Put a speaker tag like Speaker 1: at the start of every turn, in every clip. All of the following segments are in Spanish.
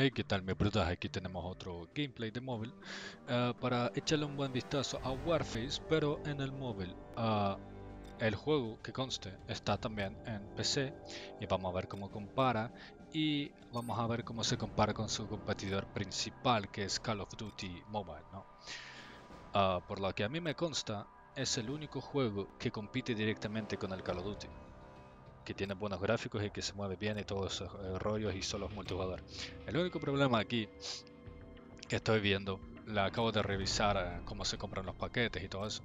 Speaker 1: Hey, ¿qué tal mis brutas? Aquí tenemos otro gameplay de móvil ah, para echarle un buen vistazo a Warface, pero en el móvil. Ah, el juego, que conste, está también en PC y vamos a ver cómo compara y vamos a ver cómo se compara con su competidor principal que es Call of Duty Mobile. Ah, por lo que a mí me consta, es el único juego que compite directamente con el Call of Duty que tiene buenos gráficos y que se mueve bien y todos esos eh, rollos y solo es multijugador. El único problema aquí que estoy viendo, la acabo de revisar eh, cómo se compran los paquetes y todo eso,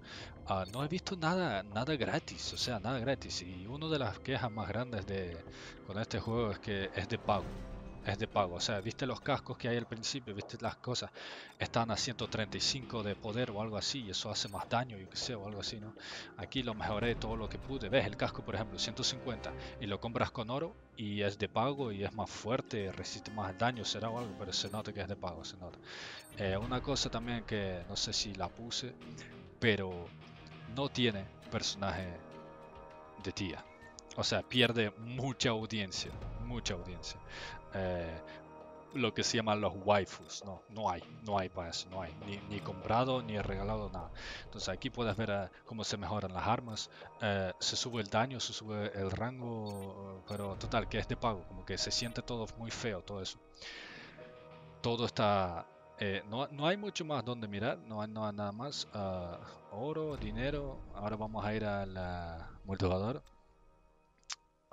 Speaker 1: ah, no he visto nada, nada gratis, o sea, nada gratis. Y una de las quejas más grandes de, con este juego es que es de pago es de pago. O sea, viste los cascos que hay al principio, viste las cosas, están a 135 de poder o algo así, y eso hace más daño, yo que sé, o algo así, ¿no? Aquí lo mejoré todo lo que pude. Ves el casco, por ejemplo, 150, y lo compras con oro, y es de pago, y es más fuerte, resiste más daño, será o algo, pero se nota que es de pago, se nota. Eh, una cosa también que no sé si la puse, pero no tiene personaje de tía. O sea, pierde mucha audiencia mucha audiencia. Eh, lo que se llaman los waifus, no, no hay, no hay para eso, no hay, ni, ni comprado ni regalado nada. Entonces aquí puedes ver eh, cómo se mejoran las armas, eh, se sube el daño, se sube el rango, pero total, que es de pago, como que se siente todo muy feo, todo eso. Todo está... no, no, hay mucho más donde mirar, no hay, nada más. Ah, oro, dinero, ahora vamos a ir al multijugador.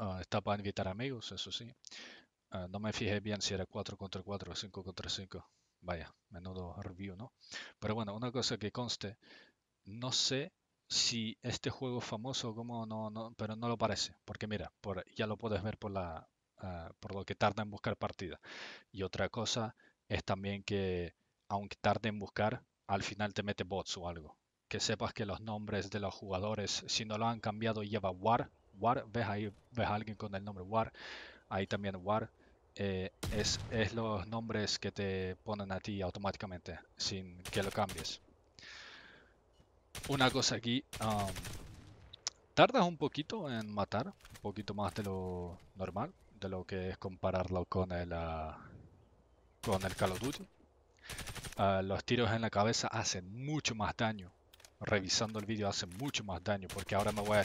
Speaker 1: Ah, está para invitar amigos, eso sí. Ah, no me fijé bien si era 4 contra 4 o 5 contra 5. Vaya, menudo review, ¿no? Pero bueno, una cosa que conste, no sé si este juego es famoso o no, pero no lo parece. Porque mira, ya lo puedes ver por, la, ah, por lo que tarda en buscar partida. Y otra cosa es también que, aunque tarde en buscar, al final te mete bots o algo. Que sepas que los nombres de los jugadores, si no lo han cambiado, lleva war War, ves ahí, ves a alguien con el nombre War, ahí también War, eh, es, los nombres que te ponen a ti automáticamente, sin que lo cambies. Una cosa aquí, um, tardas un poquito en matar, un poquito más de lo normal, de lo que es compararlo con el, ah, con el Call of Duty. Ah, los tiros en la cabeza hacen mucho más daño revisando el vídeo hace mucho más daño porque ahora me voy a...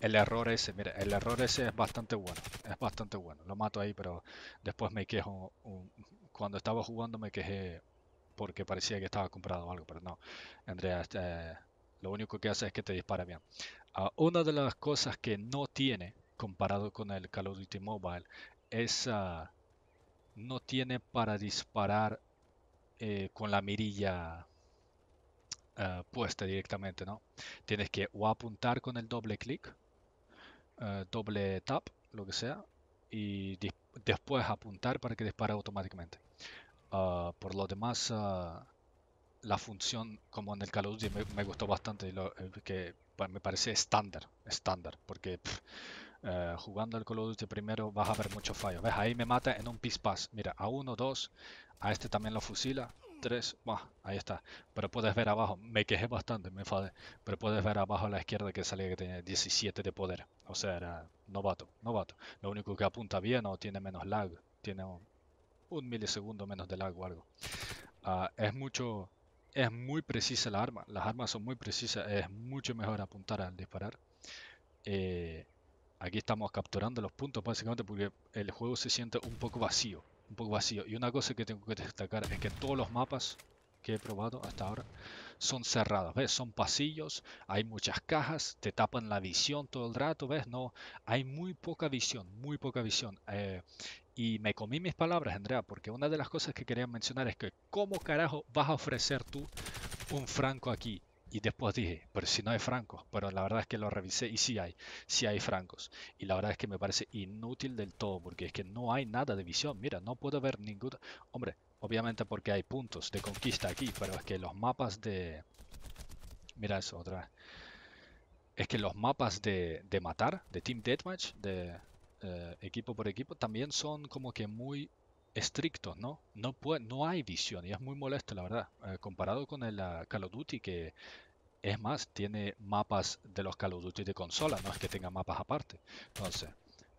Speaker 1: El error ese, mira, el error ese es bastante bueno, es bastante bueno. Lo mato ahí, pero después me quejo. cuando estaba jugando me quejé porque parecía que estaba comprado algo, pero no. Andrea, este, lo único que hace es que te dispara bien. Ah, una de las cosas que no tiene comparado con el Call of Duty Mobile es... Ah, no tiene para disparar eh, con la mirilla eh, puesta directamente, ¿no? Tienes que o apuntar con el doble clic, eh, doble tap, lo que sea, y después apuntar para que dispare automáticamente. Eh, por lo demás, la función, como en el Call of Duty, me, gustó bastante, que me parece estándar, estándar, porque... jugando el Call of Duty primero vas a ver muchos fallos. Ahí me mata en un pas. Mira, a uno, dos. A este también lo fusila tres ahí está. Pero puedes ver abajo, me quejé bastante, me enfadé, pero puedes ver abajo a la izquierda que salía que tenía 17 de poder. O sea, era novato, novato. Lo único que apunta bien o tiene menos lag, tiene un, milisegundo menos de lag o algo. Ah, es mucho, es muy precisa la arma, las armas son muy precisas, es mucho mejor apuntar al disparar. Eh, aquí estamos capturando los puntos básicamente porque el juego se siente un poco vacío un poco vacío. Y una cosa que tengo que destacar es que todos los mapas que he probado hasta ahora son cerrados, ¿ves? Son pasillos, hay muchas cajas, te tapan la visión todo el rato, ¿ves? No, hay muy poca visión, muy poca visión. Eh, y me comí mis palabras, Andrea, porque una de las cosas que quería mencionar es que cómo carajo vas a ofrecer tú un franco aquí y después dije, pero si no hay francos, pero la verdad es que lo revisé y sí hay, sí hay francos. Y la verdad es que me parece inútil del todo, porque es que no hay nada de visión. Mira, no puedo ver ningún... Hombre, obviamente porque hay puntos de conquista aquí, pero es que los mapas de... Mira eso otra vez. Es que los mapas de, de matar, de Team Deathmatch, de eh, equipo por equipo, también son como que muy estrictos, ¿no? No, puede, no hay visión y es muy molesto, la verdad. Eh, comparado con el ah, Call of Duty, que es más, tiene mapas de los Call of Duty de consola, no es que tenga mapas aparte. Entonces,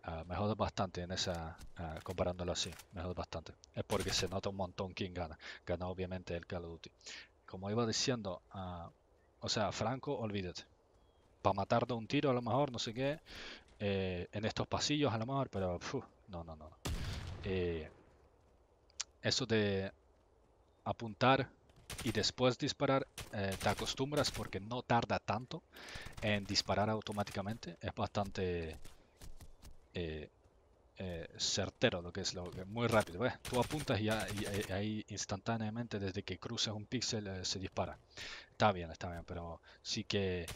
Speaker 1: ah, mejor bastante en esa, ah, comparándolo así, mejor bastante. Es porque se nota un montón quién gana. Gana obviamente el Call of Duty. Como iba diciendo, o sea, Franco, olvídate. Para matar de un tiro a lo mejor, no sé qué. Eh, en estos pasillos a lo mejor, pero no, no, no. Eh, eso de apuntar y después disparar eh, te acostumbras porque no tarda tanto en disparar automáticamente. Es bastante eh, eh, certero lo que es lo que muy rápido. Tú apuntas y, ahí instantáneamente desde que cruces un píxel se dispara. Está bien, está bien, pero sí que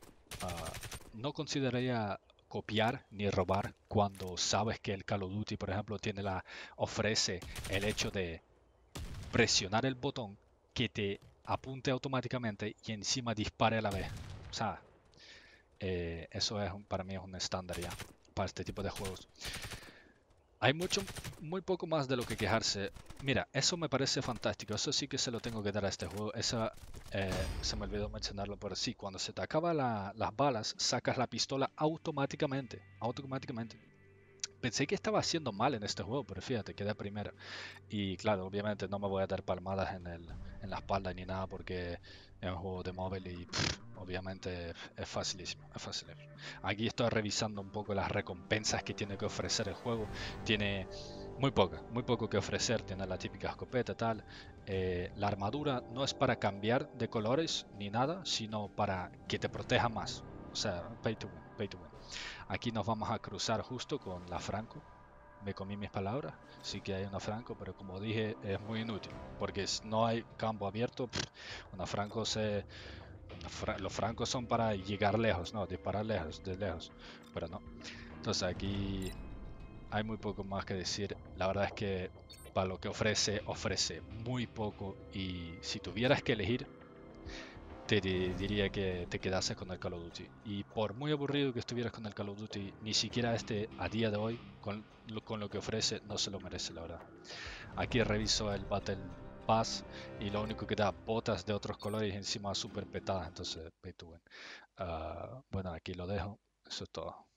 Speaker 1: ah, no consideraría copiar ni robar cuando sabes que el Call of Duty, por ejemplo, tiene la ofrece el hecho de presionar el botón que te apunte automáticamente y encima dispare a la vez. O sea, eh, eso es para mí es un estándar ya para este tipo de juegos. Hay mucho, muy poco más de lo que quejarse. Mira, eso me parece fantástico. Eso sí que se lo tengo que dar a este juego. Eso eh, se me olvidó mencionarlo, pero sí, cuando se te acaban las balas, sacas la pistola automáticamente. Automáticamente pensé que estaba haciendo mal en este juego, pero fíjate, quedé primero. Y claro, obviamente no me voy a dar palmadas en, el, en la espalda ni nada porque es un juego de móvil y obviamente es facilísimo, facilísimo. Aquí estoy revisando un poco las recompensas que tiene que ofrecer el juego. Tiene muy poca, muy poco que ofrecer. Tiene la típica escopeta tal. Eh, la armadura no es para cambiar de colores ni nada, sino para que te proteja más. O sea, pay to win. Aquí nos vamos a cruzar justo con la Franco. Me comí mis palabras. Sí que hay una Franco, pero como dije, es muy inútil. Porque no hay campo abierto. una Franco se... los francos son para llegar lejos, no, disparar lejos, de lejos. Pero no. Entonces aquí hay muy poco más que decir. La verdad es que para lo que ofrece, ofrece muy poco. Y si tuvieras que elegir, te diría que te quedases con el Call of Duty. Y por muy aburrido que estuvieras con el Call of Duty, ni siquiera este a día de hoy, con lo, con lo que ofrece, no se lo merece, la verdad. Aquí reviso el Battle Pass y lo único que da botas de otros colores encima súper petadas, entonces ah, bueno, aquí lo dejo, eso es todo.